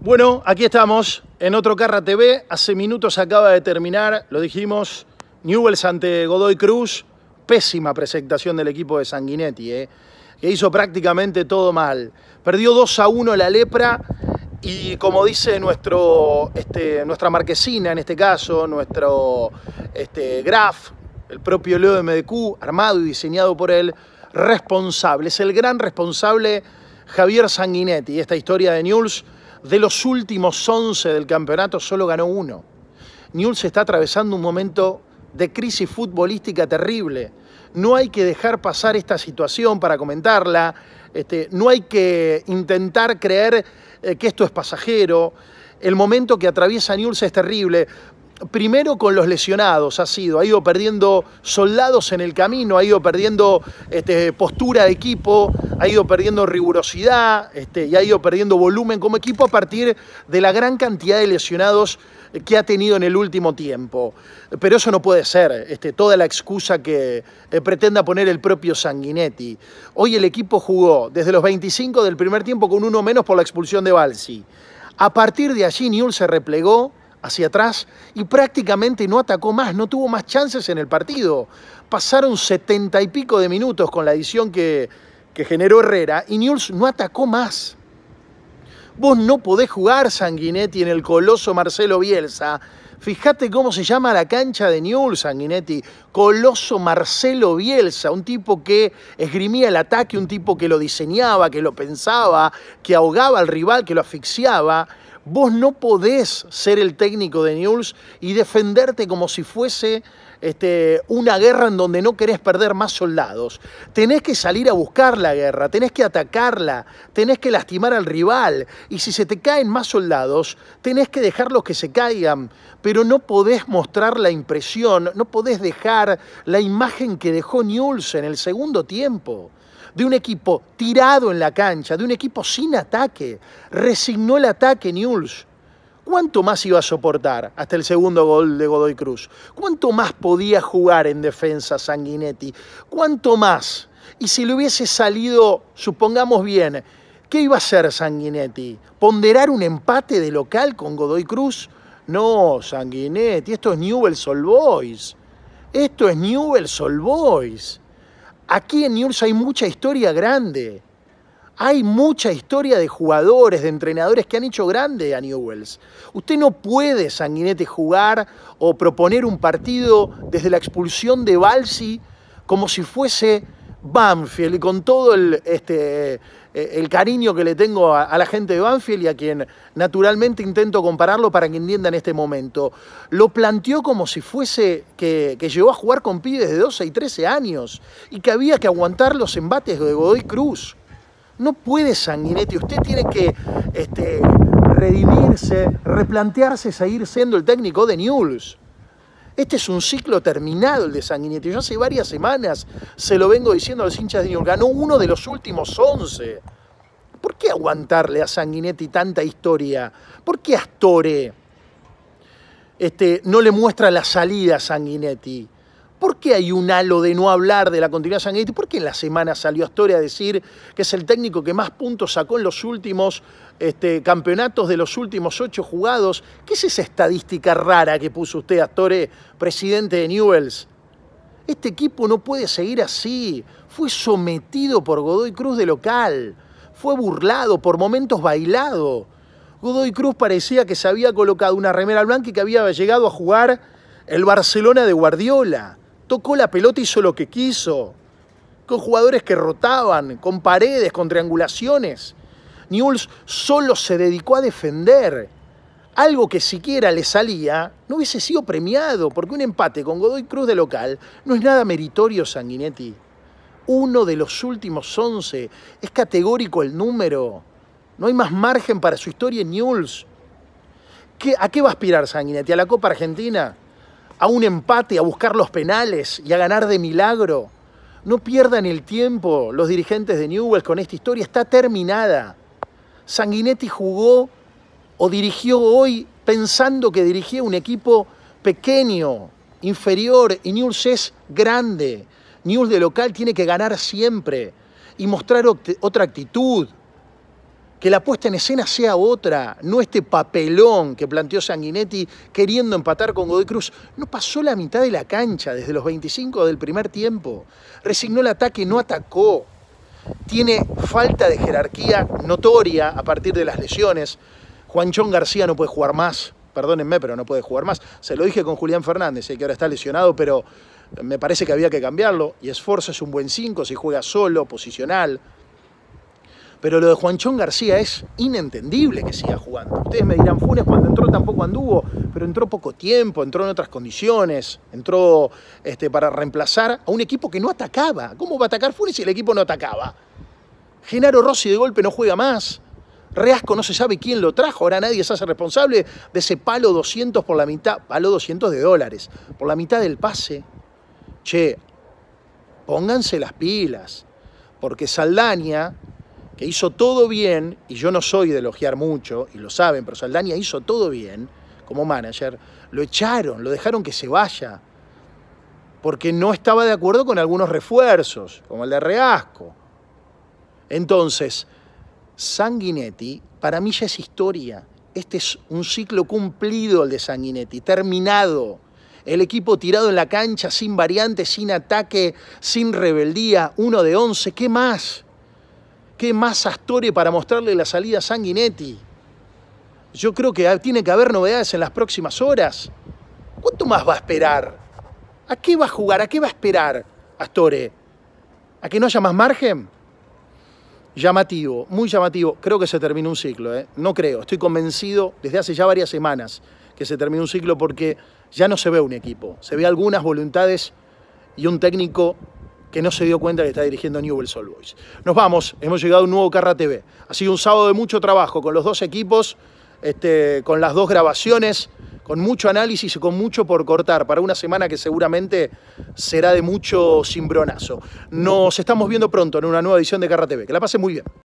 Bueno, aquí estamos en otro Carra TV. Hace minutos acaba de terminar, lo dijimos, Newells ante Godoy Cruz. Pésima presentación del equipo de Sanguinetti, eh, que hizo prácticamente todo mal. Perdió 2 a 1 la lepra y como dice nuestro, este, nuestra marquesina en este caso, nuestro este, Graf, el propio Leo de MDQ, armado y diseñado por él, responsable, es el gran responsable Javier Sanguinetti, esta historia de Newell's, de los últimos 11 del campeonato solo ganó uno. Newell's está atravesando un momento de crisis futbolística terrible. No hay que dejar pasar esta situación para comentarla. Este, no hay que intentar creer eh, que esto es pasajero. El momento que atraviesa Newell's es terrible primero con los lesionados ha sido, ha ido perdiendo soldados en el camino, ha ido perdiendo este, postura de equipo, ha ido perdiendo rigurosidad este, y ha ido perdiendo volumen como equipo a partir de la gran cantidad de lesionados que ha tenido en el último tiempo. Pero eso no puede ser, este, toda la excusa que eh, pretenda poner el propio Sanguinetti. Hoy el equipo jugó desde los 25 del primer tiempo con uno menos por la expulsión de Balsi. A partir de allí Newell se replegó, hacia atrás y prácticamente no atacó más, no tuvo más chances en el partido. Pasaron setenta y pico de minutos con la edición que, que generó Herrera y Newell's no atacó más. Vos no podés jugar Sanguinetti en el coloso Marcelo Bielsa. Fíjate cómo se llama la cancha de Newell's, Sanguinetti. Coloso Marcelo Bielsa, un tipo que esgrimía el ataque, un tipo que lo diseñaba, que lo pensaba, que ahogaba al rival, que lo asfixiaba. Vos no podés ser el técnico de News y defenderte como si fuese este, una guerra en donde no querés perder más soldados. Tenés que salir a buscar la guerra, tenés que atacarla, tenés que lastimar al rival. Y si se te caen más soldados, tenés que dejarlos que se caigan. Pero no podés mostrar la impresión, no podés dejar la imagen que dejó News en el segundo tiempo de un equipo tirado en la cancha, de un equipo sin ataque. Resignó el ataque Newell's. ¿Cuánto más iba a soportar hasta el segundo gol de Godoy Cruz? ¿Cuánto más podía jugar en defensa Sanguinetti? ¿Cuánto más? Y si le hubiese salido, supongamos bien, ¿qué iba a hacer Sanguinetti? ¿Ponderar un empate de local con Godoy Cruz? No, Sanguinetti, esto es Newell's Old Boys. Esto es Newell's Old Boys. Aquí en Newell's hay mucha historia grande. Hay mucha historia de jugadores, de entrenadores que han hecho grande a Newells. Usted no puede, Sanguinete, jugar o proponer un partido desde la expulsión de Balsi como si fuese Banfield y con todo el, este, eh, el cariño que le tengo a, la gente de Banfield y a quien naturalmente intento compararlo para que entienda en este momento, lo planteó como si fuese que, llegó a jugar con pibes de 12 y 13 años y que había que aguantar los embates de Godoy Cruz. No puede Sanguinetti, usted tiene que este, redimirse, replantearse, seguir siendo el técnico de Newell's. Este es un ciclo terminado, el de Sanguinetti. Yo hace varias semanas se lo vengo diciendo a los hinchas de York. Ganó uno de los últimos once. ¿Por qué aguantarle a Sanguinetti tanta historia? ¿Por qué Astore este, no le muestra la salida a Sanguinetti? ¿Por qué hay un halo de no hablar de la continuidad de ¿Por qué en la semana salió Astore a decir que es el técnico que más puntos sacó en los últimos este, campeonatos de los últimos ocho jugados? ¿Qué es esa estadística rara que puso usted, Astore, presidente de Newells? Este equipo no puede seguir así. Fue sometido por Godoy Cruz de local. Fue burlado, por momentos bailado. Godoy Cruz parecía que se había colocado una remera blanca y que había llegado a jugar el Barcelona de Guardiola. Tocó la pelota, hizo lo que quiso. Con jugadores que rotaban, con paredes, con triangulaciones. Newells solo se dedicó a defender. Algo que siquiera le salía no hubiese sido premiado, porque un empate con Godoy Cruz de local no es nada meritorio, Sanguinetti. Uno de los últimos once. Es categórico el número. No hay más margen para su historia en Newells. ¿A qué va a aspirar Sanguinetti? ¿A la Copa Argentina? a un empate, a buscar los penales y a ganar de milagro. No pierdan el tiempo los dirigentes de Newell's con esta historia, está terminada. Sanguinetti jugó o dirigió hoy pensando que dirigía un equipo pequeño, inferior, y Newell's es grande. Newell's de local tiene que ganar siempre y mostrar otra actitud, que la puesta en escena sea otra, no este papelón que planteó Sanguinetti queriendo empatar con Godoy Cruz. No pasó la mitad de la cancha desde los 25 del primer tiempo. Resignó el ataque, no atacó. Tiene falta de jerarquía notoria a partir de las lesiones. Juanchón García no puede jugar más, perdónenme, pero no puede jugar más. Se lo dije con Julián Fernández, que ahora está lesionado, pero me parece que había que cambiarlo. Y Esforza es un buen 5 si juega solo, posicional. Pero lo de Juanchón García es inentendible que siga jugando. Ustedes me dirán, Funes cuando entró tampoco anduvo, pero entró poco tiempo, entró en otras condiciones, entró este, para reemplazar a un equipo que no atacaba. ¿Cómo va a atacar Funes si el equipo no atacaba? Genaro Rossi de golpe no juega más. Reasco no se sabe quién lo trajo, ahora nadie se hace responsable de ese palo 200 por la mitad, palo 200 de dólares, por la mitad del pase. Che, pónganse las pilas, porque Saldaña, que hizo todo bien, y yo no soy de elogiar mucho, y lo saben, pero Saldania hizo todo bien como manager, lo echaron, lo dejaron que se vaya, porque no estaba de acuerdo con algunos refuerzos, como el de Reasco. Entonces, Sanguinetti para mí ya es historia. Este es un ciclo cumplido el de Sanguinetti, terminado. El equipo tirado en la cancha, sin variantes, sin ataque, sin rebeldía, uno de once, ¿qué más? ¿Qué más Astore para mostrarle la salida a Sanguinetti? Yo creo que tiene que haber novedades en las próximas horas. ¿Cuánto más va a esperar? ¿A qué va a jugar? ¿A qué va a esperar Astore? ¿A que no haya más margen? Llamativo, muy llamativo. Creo que se terminó un ciclo, ¿eh? No creo, estoy convencido desde hace ya varias semanas que se terminó un ciclo porque ya no se ve un equipo, se ve algunas voluntades y un técnico que no se dio cuenta que está dirigiendo Newell's All Boys. Nos vamos, hemos llegado a un nuevo Carra TV. Ha sido un sábado de mucho trabajo con los dos equipos, este, con las dos grabaciones, con mucho análisis y con mucho por cortar para una semana que seguramente será de mucho cimbronazo. Nos estamos viendo pronto en una nueva edición de Carra TV. Que la pase muy bien.